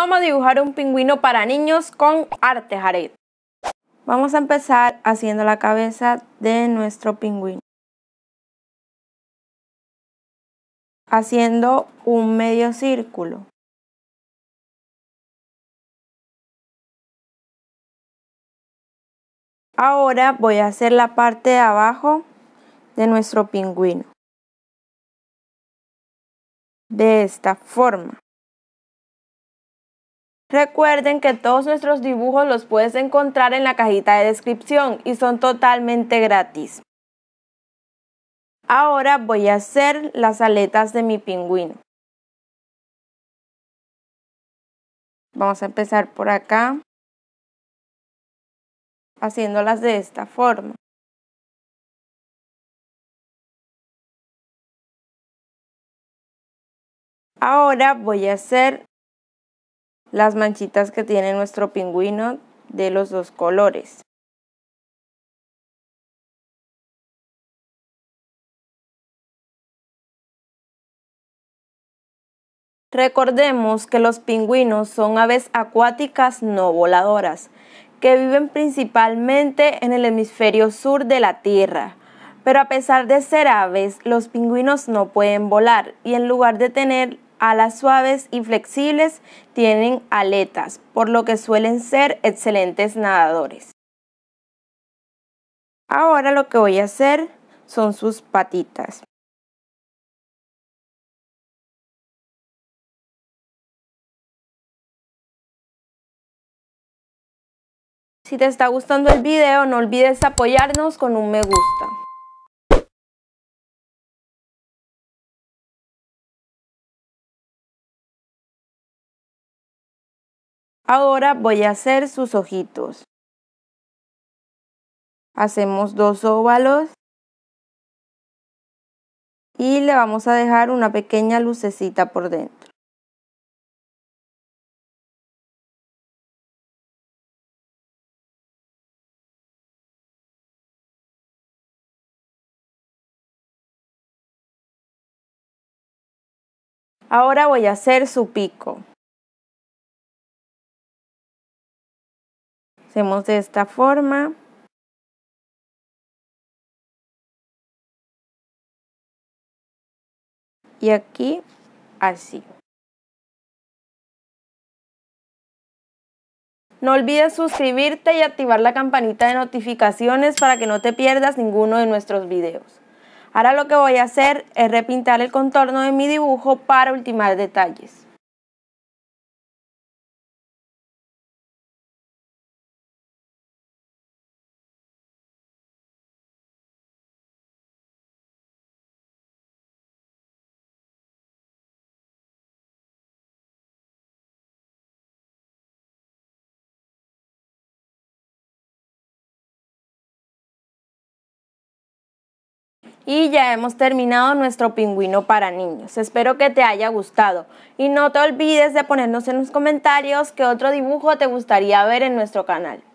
Cómo dibujar un pingüino para niños con arte Jared. Vamos a empezar haciendo la cabeza de nuestro pingüino. Haciendo un medio círculo. Ahora voy a hacer la parte de abajo de nuestro pingüino. De esta forma. Recuerden que todos nuestros dibujos los puedes encontrar en la cajita de descripción y son totalmente gratis. Ahora voy a hacer las aletas de mi pingüino. Vamos a empezar por acá, haciéndolas de esta forma. Ahora voy a hacer las manchitas que tiene nuestro pingüino de los dos colores. Recordemos que los pingüinos son aves acuáticas no voladoras, que viven principalmente en el hemisferio sur de la Tierra. Pero a pesar de ser aves, los pingüinos no pueden volar y en lugar de tener alas suaves y flexibles, tienen aletas, por lo que suelen ser excelentes nadadores. Ahora lo que voy a hacer son sus patitas. Si te está gustando el video no olvides apoyarnos con un me gusta. Ahora voy a hacer sus ojitos. Hacemos dos óvalos y le vamos a dejar una pequeña lucecita por dentro. Ahora voy a hacer su pico. Hacemos de esta forma. Y aquí así. No olvides suscribirte y activar la campanita de notificaciones para que no te pierdas ninguno de nuestros videos. Ahora lo que voy a hacer es repintar el contorno de mi dibujo para ultimar detalles. y ya hemos terminado nuestro pingüino para niños. Espero que te haya gustado y no te olvides de ponernos en los comentarios qué otro dibujo te gustaría ver en nuestro canal.